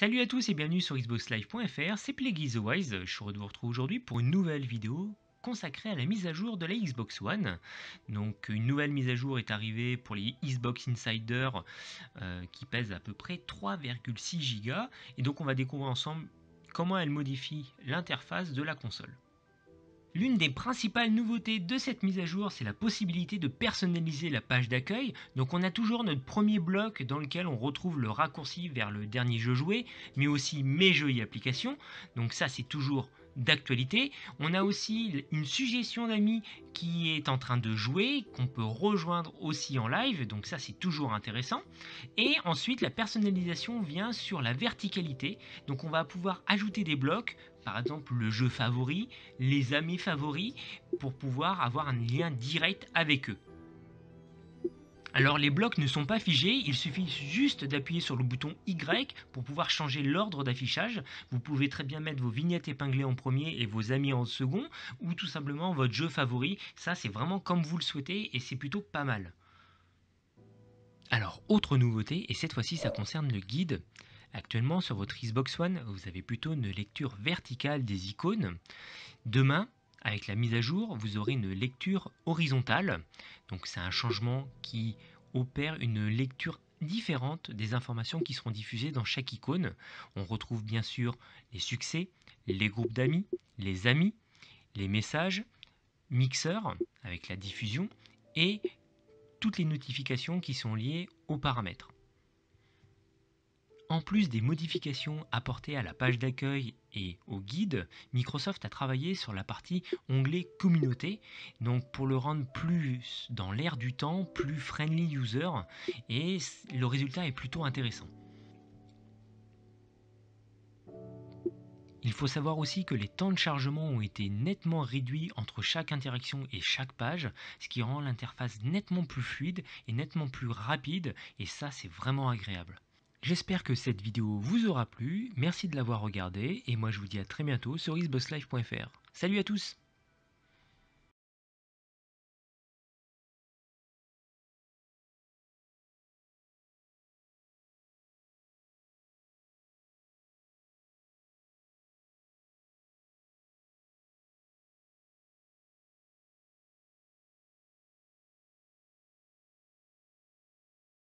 Salut à tous et bienvenue sur xboxlive.fr, c'est Wise, je suis heureux de vous retrouver aujourd'hui pour une nouvelle vidéo consacrée à la mise à jour de la Xbox One. Donc une nouvelle mise à jour est arrivée pour les Xbox Insider euh, qui pèse à peu près 3,6 Go et donc on va découvrir ensemble comment elle modifie l'interface de la console. L'une des principales nouveautés de cette mise à jour, c'est la possibilité de personnaliser la page d'accueil. Donc on a toujours notre premier bloc dans lequel on retrouve le raccourci vers le dernier jeu joué, mais aussi mes jeux et applications. Donc ça c'est toujours d'actualité. On a aussi une suggestion d'amis qui est en train de jouer, qu'on peut rejoindre aussi en live, donc ça c'est toujours intéressant. Et ensuite la personnalisation vient sur la verticalité, donc on va pouvoir ajouter des blocs, par exemple le jeu favori, les amis favoris, pour pouvoir avoir un lien direct avec eux. Alors les blocs ne sont pas figés, il suffit juste d'appuyer sur le bouton Y pour pouvoir changer l'ordre d'affichage. Vous pouvez très bien mettre vos vignettes épinglées en premier et vos amis en second, ou tout simplement votre jeu favori. Ça c'est vraiment comme vous le souhaitez et c'est plutôt pas mal. Alors autre nouveauté, et cette fois-ci ça concerne le guide. Actuellement sur votre Xbox One, vous avez plutôt une lecture verticale des icônes. Demain, avec la mise à jour, vous aurez une lecture horizontale. Donc c'est un changement qui opère une lecture différente des informations qui seront diffusées dans chaque icône. On retrouve bien sûr les succès, les groupes d'amis, les amis, les messages, mixeurs avec la diffusion et toutes les notifications qui sont liées aux paramètres. En plus des modifications apportées à la page d'accueil et au guide, Microsoft a travaillé sur la partie onglet communauté, donc pour le rendre plus dans l'air du temps, plus friendly user, et le résultat est plutôt intéressant. Il faut savoir aussi que les temps de chargement ont été nettement réduits entre chaque interaction et chaque page, ce qui rend l'interface nettement plus fluide et nettement plus rapide, et ça c'est vraiment agréable. J'espère que cette vidéo vous aura plu, merci de l'avoir regardée, et moi je vous dis à très bientôt sur isbosslife.fr. Salut à tous